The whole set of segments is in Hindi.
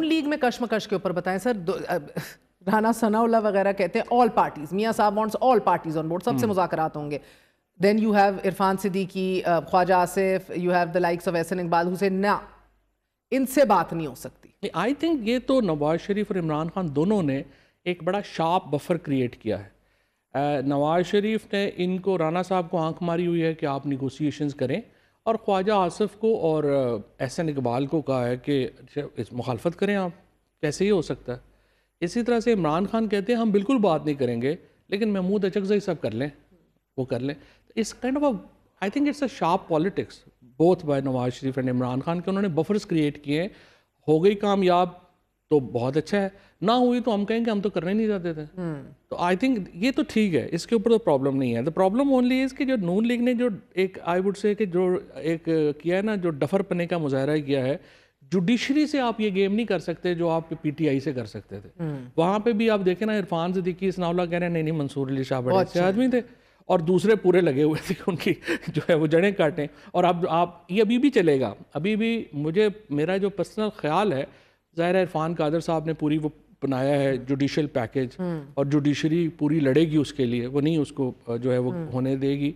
नून लीग में कश्मकश के ऊपर बताएं सर राना सनाउल्ला वगैरह कहते हैं ऑल पार्टीज मियाँ साहब wants all parties on board सबसे हम्म। मुजाकर होंगे then you have Irfan Siddiqui Khawaja Asif you have the likes of Ahsan Iqbal Hussain ना इनसे बात नहीं हो सकती आई थिंक ये तो नवाज शरीफ और इमरान खान दोनों ने एक बड़ा शार्प बफर क्रिएट किया है नवाज शरीफ ने इनको राना साहब को आंख मारी हुई है कि आप निगोसिएशन करें और ख्वाजा आसफ़ को और एहसन इकबाल को कहा है कि अच्छा, इस मुखालफत करें आप कैसे ही हो सकता है इसी तरह से इमरान खान कहते हैं हम बिल्कुल बात नहीं करेंगे लेकिन महमूद अचकजई सब कर लें वो कर लें तो इस kind of I think it's a sharp politics both by Nawaz Sharif and Imran Khan के उन्होंने बफर्स क्रिएट किए हो गई कामयाब तो बहुत अच्छा है ना हुई तो हम कहेंगे हम तो करने नहीं जाते थे हम्म। तो आई थिंक ये तो ठीक है इसके ऊपर तो प्रॉब्लम नहीं है द प्रॉब्लम ओनली इज़ कि जो नून लीग ने जो एक आई वुड से कि जो एक किया है ना जो डफर पने का मुजाहरा किया है जुडिशरी से आप ये गेम नहीं कर सकते जो आप पीटीआई से कर सकते थे हम्म। वहाँ पे भी आप देखें ना इरफान सिद्दीकी इसनावला कह रहे हैं नहीं नहीं मंसूर अली शाह बड़े अच्छे अच्छा। आदमी थे और दूसरे पूरे लगे हुए थे उनकी जो है वो जड़ें काटें और अब आप ये अभी भी चलेगा अभी भी मुझे मेरा जो पर्सनल ख्याल है ज़ाहिर है इरफान कादर साहब ने पूरी वो बनाया है जुडिशल पैकेज हम्म। और जुडिशरी पूरी लड़ेगी उसके लिए वो नहीं उसको जो है वो हम्म। होने देगी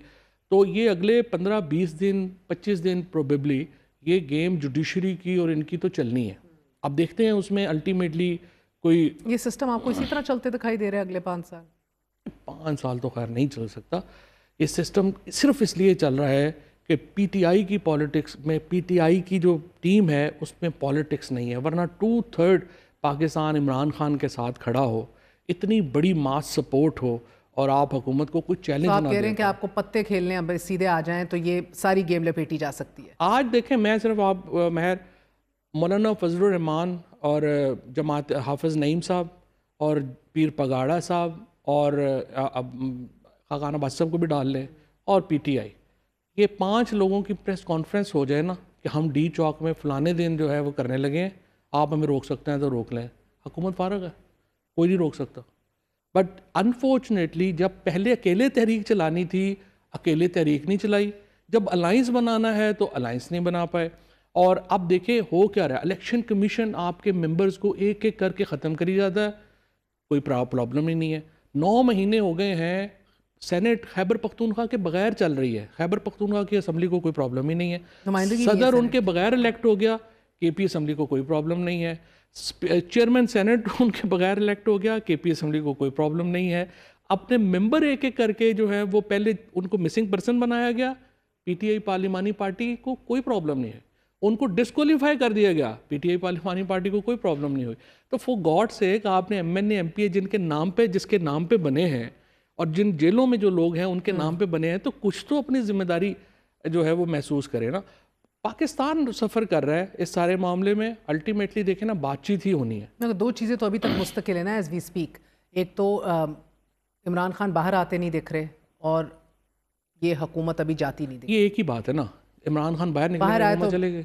तो ये अगले पंद्रह बीस दिन पच्चीस दिन प्रोबेबली ये गेम जुडिशरी की और इनकी तो चलनी है आप देखते हैं उसमें अल्टीमेटली कोई ये सिस्टम आपको इसी तरह चलते दिखाई दे रहे हैं अगले पाँच साल पाँच साल तो खैर नहीं चल सकता ये सिस्टम सिर्फ इसलिए चल रहा है कि पीटीआई की पॉलिटिक्स में पीटीआई की जो टीम है उसमें पॉलिटिक्स नहीं है वरना टू थर्ड पाकिस्तान इमरान खान के साथ खड़ा हो इतनी बड़ी मास सपोर्ट हो और आप हुकूमत को कुछ चैलेंज तो आप कह रहे हैं कि आपको पत्ते खेलने अब सीधे आ जाएं तो ये सारी गेम लपेटी जा सकती है आज देखें मैं सिर्फ आप महर मौलाना फजलरहमान और जमात हाफज नईम साहब और पीर पगाड़ा साहब और अब खाकान को भी डाल लें और पीटीआई ये पांच लोगों की प्रेस कॉन्फ्रेंस हो जाए ना कि हम डी चौक में फलाने दिन जो है वो करने लगे हैं आप हमें रोक सकते हैं तो रोक लें हुकूमत फारग है कोई नहीं रोक सकता बट अनफॉर्चुनेटली जब पहले अकेले तहरीक चलानी थी अकेले तहरीक नहीं चलाई जब अलाइंस बनाना है तो अलाइंस नहीं बना पाए और अब देखें हो क्या रहा है इलेक्शन कमीशन आपके मेंबर्स को एक एक करके ख़त्म करी जाता है कोई प्रॉब्लम ही नहीं है नौ महीने हो गए हैं सेनेट खैबर पख्तूनख्वा के बगैर चल रही है खैबर पख्तूनख्वा की असम्बली को कोई प्रॉब्लम ही नहीं है सदर उनके बगैर इलेक्ट हो गया के पी असम्बली को कोई प्रॉब्लम नहीं है चेयरमैन सेनेट उनके बगैर इलेक्ट हो गया के पी असम्बली को कोई प्रॉब्लम नहीं है अपने मेंबर एक एक करके जो है वो पहले उनको मिसिंग पर्सन बनाया गया पीटीआई पार्लिमानी पार्टी को कोई प्रॉब्लम नहीं है उनको डिस्कालीफाई कर दिया गया पीटीआई पार्लिमानी पार्टी को कोई प्रॉब्लम नहीं हुई तो फो गॉड से आपने एम एन जिनके नाम पे जिसके नाम पे बने हैं और जिन जेलों में जो लोग हैं उनके हम्म। नाम पे बने हैं तो कुछ तो अपनी जिम्मेदारी जो है वो महसूस करे ना पाकिस्तान सफ़र कर रहा है इस सारे मामले में अल्टीमेटली देखें ना बातचीत ही होनी है मतलब दो चीज़ें तो अभी तक मुस्तकिल है ना एज वी स्पीक एक तो इमरान खान बाहर आते नहीं दिख रहे और ये हकूमत अभी जाती नहीं दिख ये एक ही बात है ना इमरान खान बाहर बाहर आए तो चले गए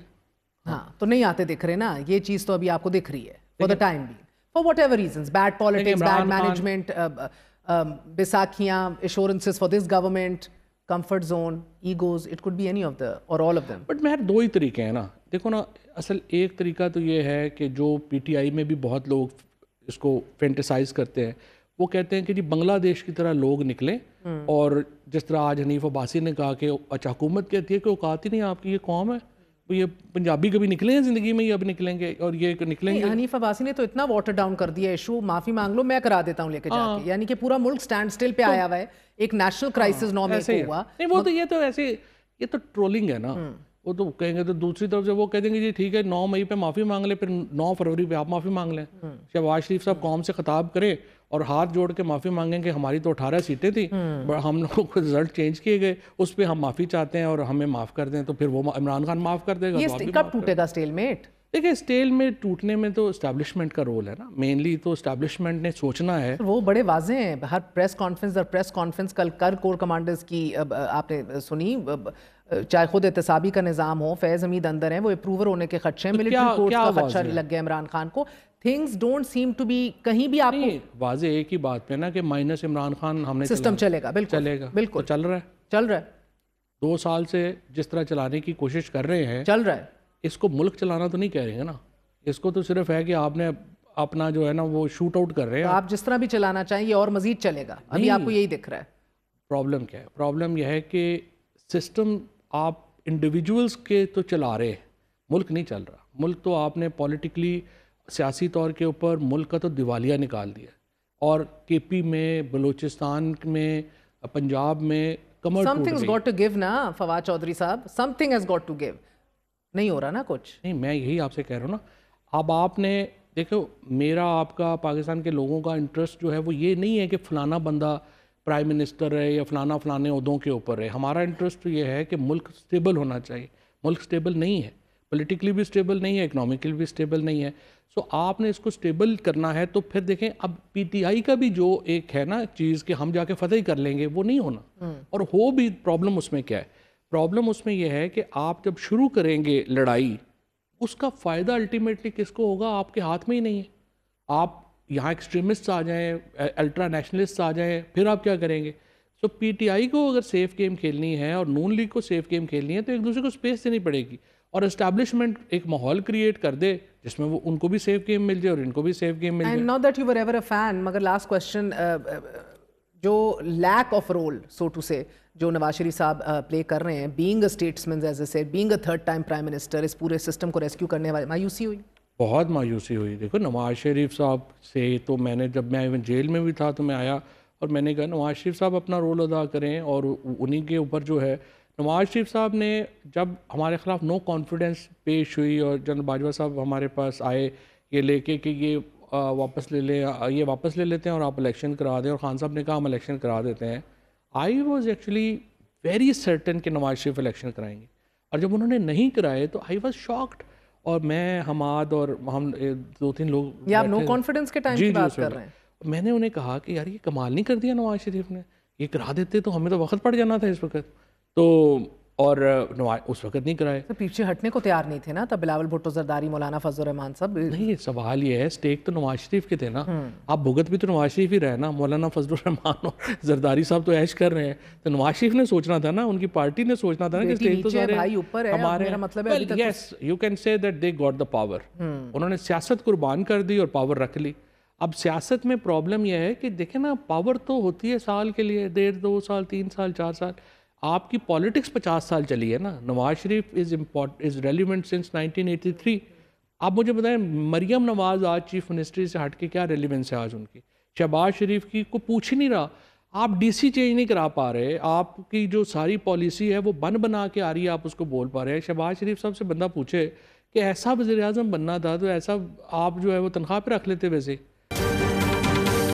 हाँ तो नहीं आते दिख रहे ना ये चीज़ तो अभी आपको दिख रही है फॉर द टाइम भी for whatever reason bad politics bad management um, Bisakhiyan, for this government comfort zone egos it could be any of the और ऑल ऑफ of बट मेहर दो ही तरीके हैं ना देखो ना असल एक तरीका तो ये है कि जो पीटीआई में भी बहुत लोग इसको फेंटिसाइज करते हैं वो कहते हैं कि जी बांग्लादेश की तरह लोग निकले हम्म। और जिस तरह आज हनीफ अब्बासी ने कहा कि अच्छा हुकूमत कहती है कि औकात ही नहीं आपकी ये कौम है ये पंजाबी कभी निकले हैं जिंदगी में ये अब निकलेंगे और ये निकलेंगे हनीफ अबासी ने तो इतना वाटर डाउन कर दिया इशू माफी मांग लो मैं करा देता हूँ लेकर जाके हाँ। यानी कि पूरा मुल्क स्टैंड स्टिल पे तो, आया हुआ है एक नेशनल क्राइसिस नॉर्मल हुआ नहीं वो तो ये तो ऐसे ये तो ट्रोलिंग है ना हम्म। वो तो कहेंगे तो दूसरी तरफ से वो कह देंगे जी ठीक है नौ मई पे माफ़ी मांग लें फिर नौ फरवरी पे आप माफ़ी मांग लें हम्म। शहबाज शरीफ साहब कौम से खताब करें और हाथ जोड़ के माफ़ी मांगें कि हमारी तो अठारह सीटें थी बट हम्म। हम लोगों को रिजल्ट चेंज किए गए उस पर हम माफ़ी चाहते हैं और हमें माफ़ कर दें तो फिर वो इमरान खान माफ़ कर देगा तो कब टूटेगा स्टेलमेट देखिए स्टेल में टूटने में तो इस्टेब्लिशमेंट का रोल है ना मेनली तो इस्टेब्लिशमेंट ने सोचना है वो बड़े वाजे हैं हर प्रेस कॉन्फ्रेंस और प्रेस कॉन्फ्रेंस कल कर कोर कमांडर्स की आपने सुनी चाहे खुद एहतसाबी का निज़ाम हो फैज़ हमीद अंदर हैं वो अप्रूवर होने के खदशे हैं मिलिट्री तो कोर्ट का लग गया इमरान खान को things don't seem to be कहीं भी आपको वाजे एक ही बात पे ना कि माइनस इमरान खान हमने सिस्टम चलेगा बिल्कुल चलेगा तो बिल्कुल चल रहा है चल रहा है दो साल से जिस तरह चलाने की कोशिश कर रहे हैं चल रहा है इसको मुल्क चलाना तो नहीं कह रहे हैं ना इसको तो सिर्फ है कि आपने अपना जो है ना वो शूट आउट कर रहे हैं तो आप जिस तरह भी चलाना चाहें ये और मजीद चलेगा अभी आपको यही दिख रहा है प्रॉब्लम क्या है प्रॉब्लम यह है कि सिस्टम आप इंडिविजुअल्स के तो चला रहे हैं मुल्क नहीं चल रहा मुल्क तो आपने पॉलिटिकली सियासी तौर के ऊपर मुल्क का तो दिवालिया निकाल दिया और के पी में बलूचिस्तान में पंजाब में Qamar something got to give ना फवाद चौधरी साहब something has got to give नहीं हो रहा ना कुछ नहीं मैं यही आपसे कह रहा हूँ ना अब आपने देखो मेरा आपका पाकिस्तान के लोगों का इंटरेस्ट जो है वो ये नहीं है कि फलाना बंदा प्राइम मिनिस्टर है या फलाना फलाने उदों के ऊपर है हमारा इंटरेस्ट ये है कि मुल्क स्टेबल होना चाहिए मुल्क स्टेबल नहीं है पॉलिटिकली भी स्टेबल नहीं है इकोनॉमिकली भी स्टेबल नहीं है सो आपने इसको स्टेबल करना है तो फिर देखें अब पीटीआई का भी जो एक है ना चीज़ कि हम जाके फतेह कर लेंगे वो नहीं होना हम्म। और हो भी प्रॉब्लम उसमें क्या है प्रॉब्लम उसमें यह है कि आप जब शुरू करेंगे लड़ाई उसका फ़ायदा अल्टीमेटली किसको होगा आपके हाथ में ही नहीं है आप यहाँ एक्सट्रीमिस्ट आ जाएं अल्ट्रा नेशनलिस्ट आ जाएं फिर आप क्या करेंगे सो so, पीटीआई को अगर सेफ गेम खेलनी है और नून लीग को सेफ गेम खेलनी है तो एक दूसरे को स्पेस देनी पड़ेगी और एस्टेब्लिशमेंट एक माहौल क्रिएट कर दे जिसमें वो उनको भी सेफ गेम मिल जाए और इनको भी सेफ गेम मिल जाए not that you were ever a fan मगर लास्ट क्वेश्चन जो lack of role so to say जो नवाज शरीफ साहब प्ले कर रहे हैं being statesman as a being third time prime minister इस पूरे सिस्टम को रेस्क्यू करने वाले मायूसी हुई बहुत मायूसी हुई देखो नवाज शरीफ साहब से तो मैंने जब मैं इवन जेल में भी था तो मैं आया और मैंने कहा नवाज शरीफ साहब अपना रोल अदा करें और उन्हीं के ऊपर जो है नवाज शरीफ साहब ने जब हमारे ख़िलाफ़ नो कॉन्फिडेंस पेश हुई और जनरल बाजवा साहब हमारे पास आए ये लेके कि ये वापस ले लें ये वापस ले लेते हैं और आप इलेक्शन करा दें और खान साहब ने कहा हम इलेक्शन करा देते हैं I was actually very certain कि नवाज शरीफ इलेक्शन कराएंगे और जब उन्होंने नहीं कराए तो आई वॉज शॉक्ड और मैं हमाद और हम दो तीन लोग या नो कॉन्फिडेंस के टाइम की बात कर रहे हैं मैंने उन्हें कहा कि यार ये कमाल नहीं कर दिया नवाज शरीफ ने ये करा देते तो हमें तो वक्त पड़ जाना था इस वक्त तो और नवाज उस वक्त नहीं कराए तो पीछे हटने को तैयार नहीं थे ना तब बिलावल भुट्टो जरदारी मौलाना फजल रहमान सब नहीं सवाल ये है स्टेक तो नवाज शरीफ के थे ना हम्म। आप भुगत भी तो नवाज शरीफ ही रहे ना मौलाना फजल रहमान और जरदारी साहब तो ऐश कर रहे हैं तो नवाज शरीफ ने सोचना था ना उनकी पार्टी ने सोचना था ना कि स्टेक तो भाई ऊपर है हमारे मतलब yes you can say that they got the power उन्होंने सियासत कुर्बान कर दी और पावर रख ली अब सियासत में प्रॉब्लम यह है कि देखे ना पावर तो होती है साल के लिए डेढ़ दो साल तीन साल चार साल आपकी पॉलिटिक्स पचास साल चली है ना Nawaz Sharif is important is relevant since 1983 आप मुझे बताएं मरियम नवाज आज चीफ मिनिस्ट्री से हट के क्या रेलिवेंस है आज उनकी शहबाज शरीफ की को पूछ ही नहीं रहा आप डीसी चेंज नहीं करा पा रहे आपकी जो सारी पॉलिसी है वो बन बना के आ रही है आप उसको बोल पा रहे हैं शहबाज शरीफ साहब से बंदा पूछे कि ऐसा वजी बनना था तो ऐसा आप जो है वो तनख्वाह पर रख लेते वैसे